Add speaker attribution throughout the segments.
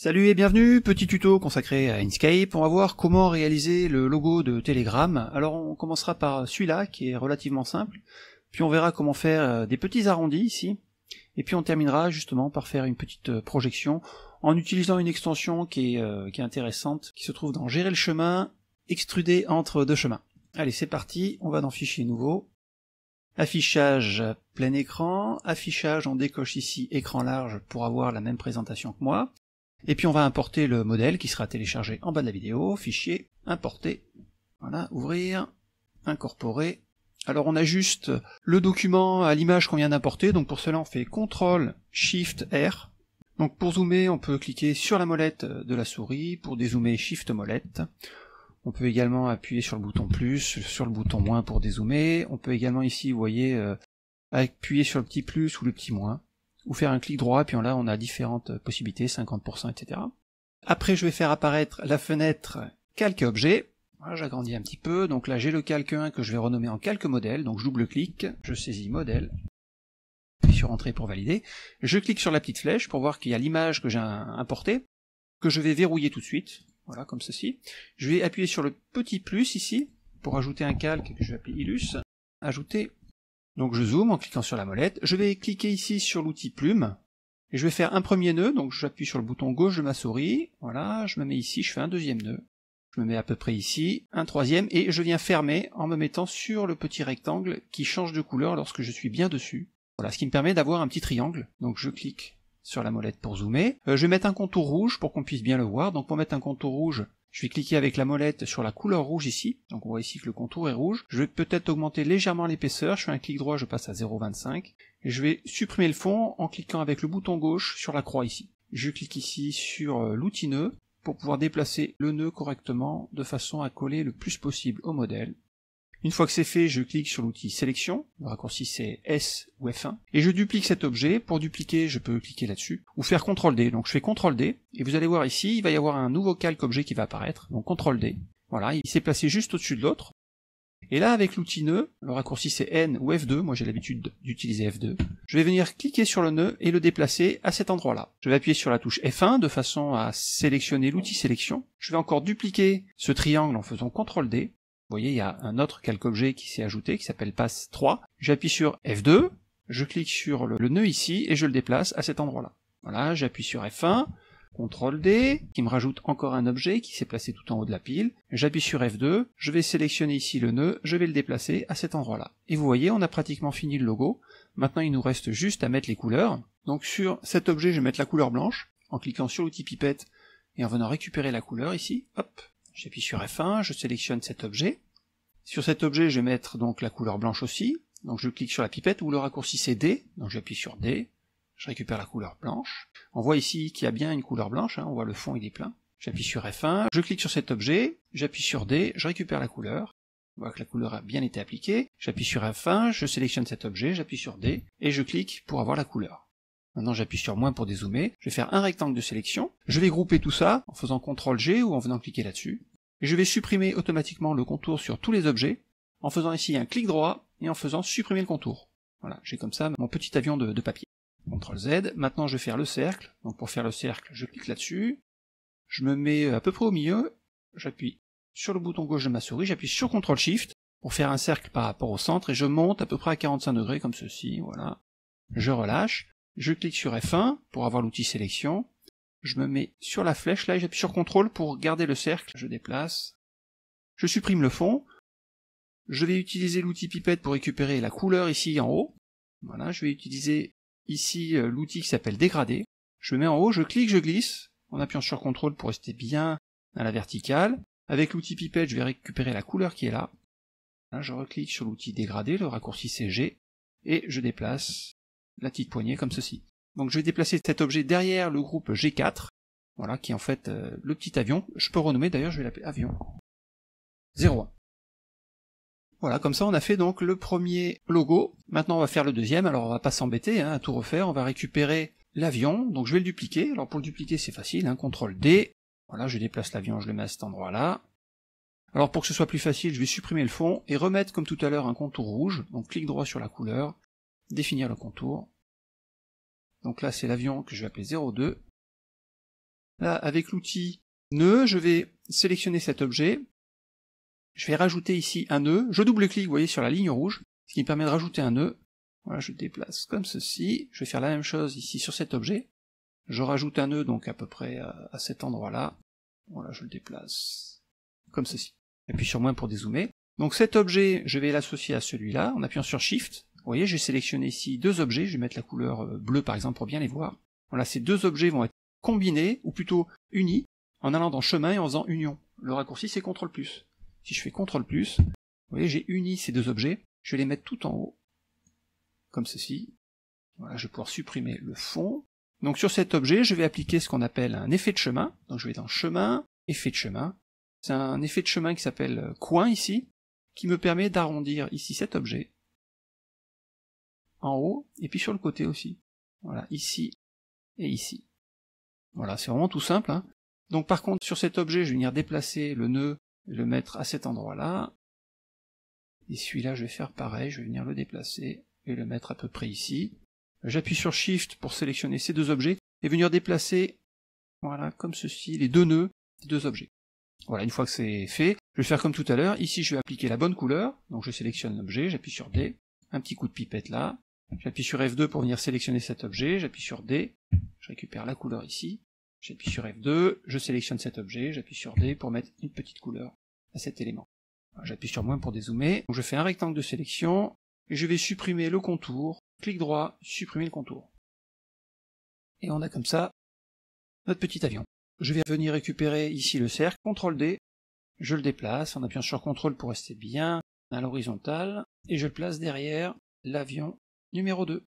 Speaker 1: Salut et bienvenue, petit tuto consacré à Inkscape, on va voir comment réaliser le logo de Telegram. Alors on commencera par celui-là qui est relativement simple, puis on verra comment faire euh, des petits arrondis ici, et puis on terminera justement par faire une petite euh, projection en utilisant une extension qui est, euh, qui est intéressante, qui se trouve dans Gérer le chemin, extruder entre deux chemins. Allez c'est parti, on va dans Fichier nouveau, Affichage plein écran, affichage, on décoche ici écran large pour avoir la même présentation que moi. Et puis on va importer le modèle qui sera téléchargé en bas de la vidéo, fichier, importer, voilà, ouvrir, incorporer. Alors on ajuste le document à l'image qu'on vient d'importer, donc pour cela on fait CTRL SHIFT R. Donc pour zoomer, on peut cliquer sur la molette de la souris, pour dézoomer SHIFT molette. On peut également appuyer sur le bouton plus, sur le bouton moins pour dézoomer. On peut également ici, vous voyez, euh, appuyer sur le petit plus ou le petit moins ou faire un clic droit, et puis là on a différentes euh, possibilités, 50%, etc. Après je vais faire apparaître la fenêtre calque objet, j'agrandis un petit peu, donc là j'ai le calque 1 que je vais renommer en calque modèle, donc je double clic je saisis modèle, puis sur entrée pour valider, je clique sur la petite flèche pour voir qu'il y a l'image que j'ai importée, que je vais verrouiller tout de suite, voilà comme ceci, je vais appuyer sur le petit plus ici, pour ajouter un calque que je vais appeler illus, ajouter donc je zoome en cliquant sur la molette, je vais cliquer ici sur l'outil plume, et je vais faire un premier nœud, donc j'appuie sur le bouton gauche de ma souris, voilà, je me mets ici, je fais un deuxième nœud, je me mets à peu près ici, un troisième, et je viens fermer en me mettant sur le petit rectangle qui change de couleur lorsque je suis bien dessus. Voilà, ce qui me permet d'avoir un petit triangle, donc je clique sur la molette pour zoomer. Euh, je vais mettre un contour rouge pour qu'on puisse bien le voir. Donc pour mettre un contour rouge, je vais cliquer avec la molette sur la couleur rouge ici. Donc on voit ici que le contour est rouge. Je vais peut-être augmenter légèrement l'épaisseur. Je fais un clic droit, je passe à 0,25. Je vais supprimer le fond en cliquant avec le bouton gauche sur la croix ici. Je clique ici sur euh, l'outil nœud pour pouvoir déplacer le nœud correctement de façon à coller le plus possible au modèle. Une fois que c'est fait, je clique sur l'outil sélection, le raccourci c'est S ou F1, et je duplique cet objet. Pour dupliquer, je peux cliquer là-dessus, ou faire CTRL D. Donc je fais CTRL D, et vous allez voir ici, il va y avoir un nouveau calque objet qui va apparaître, donc CTRL D. Voilà, il s'est placé juste au-dessus de l'autre. Et là, avec l'outil nœud, le raccourci c'est N ou F2, moi j'ai l'habitude d'utiliser F2, je vais venir cliquer sur le nœud et le déplacer à cet endroit-là. Je vais appuyer sur la touche F1 de façon à sélectionner l'outil sélection. Je vais encore dupliquer ce triangle en faisant CTRL D, vous voyez, il y a un autre calque objet qui s'est ajouté, qui s'appelle passe 3. J'appuie sur F2, je clique sur le, le nœud ici, et je le déplace à cet endroit-là. Voilà, j'appuie sur F1, CTRL D, qui me rajoute encore un objet qui s'est placé tout en haut de la pile. J'appuie sur F2, je vais sélectionner ici le nœud, je vais le déplacer à cet endroit-là. Et vous voyez, on a pratiquement fini le logo. Maintenant, il nous reste juste à mettre les couleurs. Donc sur cet objet, je vais mettre la couleur blanche, en cliquant sur l'outil pipette et en venant récupérer la couleur ici, hop, J'appuie sur F1, je sélectionne cet objet. Sur cet objet, je vais mettre donc la couleur blanche aussi. Donc je clique sur la pipette ou le raccourci c'est D. Donc j'appuie sur D. Je récupère la couleur blanche. On voit ici qu'il y a bien une couleur blanche. Hein. on voit le fond, il est plein. J'appuie sur F1. Je clique sur cet objet. J'appuie sur D. Je récupère la couleur. On voit que la couleur a bien été appliquée. J'appuie sur F1. Je sélectionne cet objet. J'appuie sur D. Et je clique pour avoir la couleur. Maintenant, j'appuie sur moins pour dézoomer. Je vais faire un rectangle de sélection. Je vais grouper tout ça en faisant CTRL G ou en venant cliquer là-dessus. Et je vais supprimer automatiquement le contour sur tous les objets en faisant ici un clic droit et en faisant supprimer le contour. Voilà, j'ai comme ça mon petit avion de, papier. CTRL Z. Maintenant, je vais faire le cercle. Donc pour faire le cercle, je clique là-dessus. Je me mets à peu près au milieu. J'appuie sur le bouton gauche de ma souris. J'appuie sur CTRL SHIFT pour faire un cercle par rapport au centre et je monte à peu près à 45 degrés comme ceci. Voilà. Je relâche je clique sur F1 pour avoir l'outil sélection, je me mets sur la flèche là j'appuie sur CTRL pour garder le cercle, je déplace, je supprime le fond, je vais utiliser l'outil pipette pour récupérer la couleur ici en haut, voilà, je vais utiliser ici euh, l'outil qui s'appelle dégradé, je me mets en haut, je clique, je glisse, en appuyant sur CTRL pour rester bien à la verticale, avec l'outil pipette je vais récupérer la couleur qui est là, là je reclique sur l'outil dégradé, le raccourci CG, et je déplace la petite poignée comme ceci. Donc je vais déplacer cet objet derrière le groupe G4, voilà, qui est en fait euh, le petit avion. Je peux renommer d'ailleurs, je vais l'appeler avion 01. Voilà, comme ça on a fait donc le premier logo. Maintenant on va faire le deuxième, alors on va pas s'embêter hein, à tout refaire, on va récupérer l'avion, donc je vais le dupliquer. Alors pour le dupliquer c'est facile, un hein, CTRL D, voilà, je déplace l'avion, je le mets à cet endroit-là. Alors pour que ce soit plus facile, je vais supprimer le fond et remettre comme tout à l'heure un contour rouge, donc clic droit sur la couleur, définir le contour. Donc là, c'est l'avion que je vais appeler 02. Là, avec l'outil nœud, je vais sélectionner cet objet. Je vais rajouter ici un nœud. Je double-clique, vous voyez, sur la ligne rouge, ce qui me permet de rajouter un nœud. Voilà, je déplace comme ceci. Je vais faire la même chose ici sur cet objet. Je rajoute un nœud, donc à peu près euh, à cet endroit-là. Voilà, je le déplace comme ceci. J'appuie sur moins pour dézoomer. Donc cet objet, je vais l'associer à celui-là en appuyant sur Shift. Vous voyez, j'ai sélectionné ici deux objets, je vais mettre la couleur euh, bleue par exemple pour bien les voir. Voilà, ces deux objets vont être combinés, ou plutôt unis, en allant dans chemin et en faisant union. Le raccourci c'est CTRL Si je fais CTRL vous voyez, j'ai uni ces deux objets, je vais les mettre tout en haut, comme ceci. Voilà, je vais pouvoir supprimer le fond. Donc sur cet objet, je vais appliquer ce qu'on appelle un effet de chemin. Donc je vais dans chemin, effet de chemin. C'est un effet de chemin qui s'appelle euh, coin ici, qui me permet d'arrondir ici cet objet en haut, et puis sur le côté aussi. Voilà, ici et ici. Voilà, c'est vraiment tout simple. Hein. Donc par contre, sur cet objet, je vais venir déplacer le nœud, et le mettre à cet endroit-là. Et celui-là, je vais faire pareil, je vais venir le déplacer et le mettre à peu près ici. J'appuie sur Shift pour sélectionner ces deux objets et venir déplacer, voilà, comme ceci, les deux nœuds des deux objets. Voilà, une fois que c'est fait, je vais faire comme tout à l'heure. Ici, je vais appliquer la bonne couleur. Donc je sélectionne l'objet, j'appuie sur D, un petit coup de pipette là, J'appuie sur F2 pour venir sélectionner cet objet, j'appuie sur D, je récupère la couleur ici, j'appuie sur F2, je sélectionne cet objet, j'appuie sur D pour mettre une petite couleur à cet élément. J'appuie sur moins pour dézoomer, je fais un rectangle de sélection, et je vais supprimer le contour, clic droit, supprimer le contour. Et on a comme ça notre petit avion. Je vais venir récupérer ici le cercle, CTRL D, je le déplace en appuyant sur CTRL pour rester bien à l'horizontale, et je le place derrière l'avion numéro 2.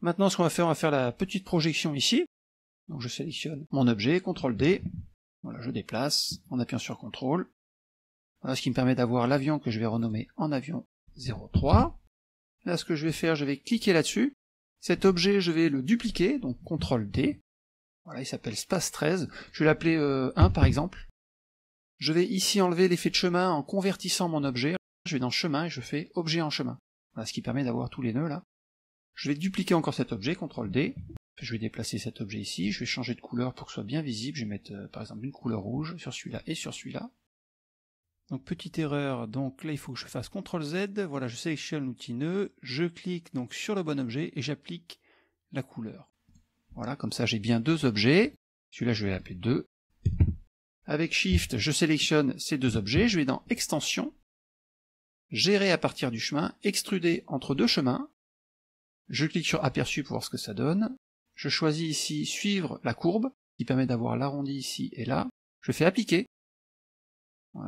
Speaker 1: Maintenant, ce qu'on va faire, on va faire la petite projection ici. Donc je sélectionne mon objet, CTRL D, voilà, je déplace en appuyant sur CTRL. Voilà ce qui me permet d'avoir l'avion que je vais renommer en avion 03. Là, ce que je vais faire, je vais cliquer là-dessus. Cet objet, je vais le dupliquer, donc CTRL D. Voilà, il s'appelle Space 13. Je vais l'appeler 1 euh, par exemple. Je vais ici enlever l'effet de chemin en convertissant mon objet. Je vais dans Chemin et je fais Objet en chemin ce qui permet d'avoir tous les nœuds là. Je vais dupliquer encore cet objet, CTRL D, je vais déplacer cet objet ici, je vais changer de couleur pour que ce soit bien visible, je vais mettre euh, par exemple une couleur rouge sur celui-là et sur celui-là. Donc petite erreur, donc là il faut que je fasse CTRL Z, voilà je sélectionne l'outil nœud, je clique donc sur le bon objet et j'applique la couleur. Voilà, comme ça j'ai bien deux objets, celui-là je vais l'appeler 2. Avec Shift, je sélectionne ces deux objets, je vais dans Extension, gérer à partir du chemin, extruder entre deux chemins. Je clique sur aperçu pour voir ce que ça donne. Je choisis ici suivre la courbe, qui permet d'avoir l'arrondi ici et là. Je fais appliquer.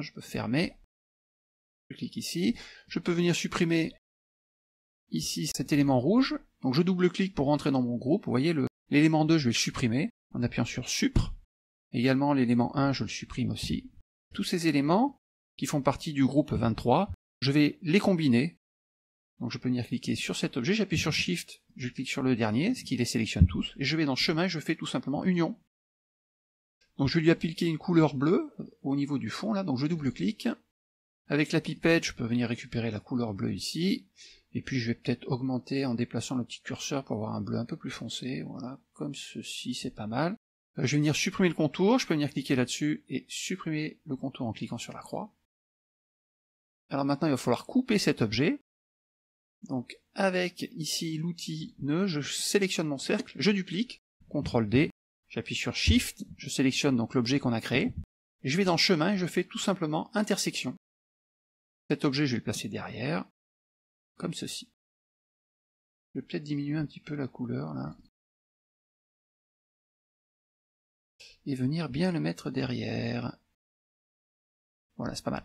Speaker 1: je peux fermer. Je clique ici. Je peux venir supprimer ici cet élément rouge. Donc je double-clique pour rentrer dans mon groupe. Vous voyez, l'élément 2, je vais le supprimer en appuyant sur supr. Également l'élément 1, je le supprime aussi. Tous ces éléments qui font partie du groupe 23 je vais les combiner. Donc je peux venir cliquer sur cet objet, j'appuie sur Shift, je clique sur le dernier, ce qui les sélectionne tous, et je vais dans chemin, je fais tout simplement union. Donc je vais lui appliquer une couleur bleue euh, au niveau du fond là, donc je double-clique. Avec la pipette, je peux venir récupérer la couleur bleue ici, et puis je vais peut-être augmenter en déplaçant le petit curseur pour avoir un bleu un peu plus foncé, voilà, comme ceci, c'est pas mal. Euh, je vais venir supprimer le contour, je peux venir cliquer là-dessus et supprimer le contour en cliquant sur la croix. Alors maintenant, il va falloir couper cet objet. Donc avec ici l'outil nœud, je sélectionne mon cercle, je duplique, CTRL D, j'appuie sur Shift, je sélectionne donc l'objet qu'on a créé, je vais dans chemin et je fais tout simplement intersection. Cet objet, je vais le placer derrière, comme ceci. Je vais peut-être diminuer un petit peu la couleur là. Et venir bien le mettre derrière. Voilà, c'est pas mal.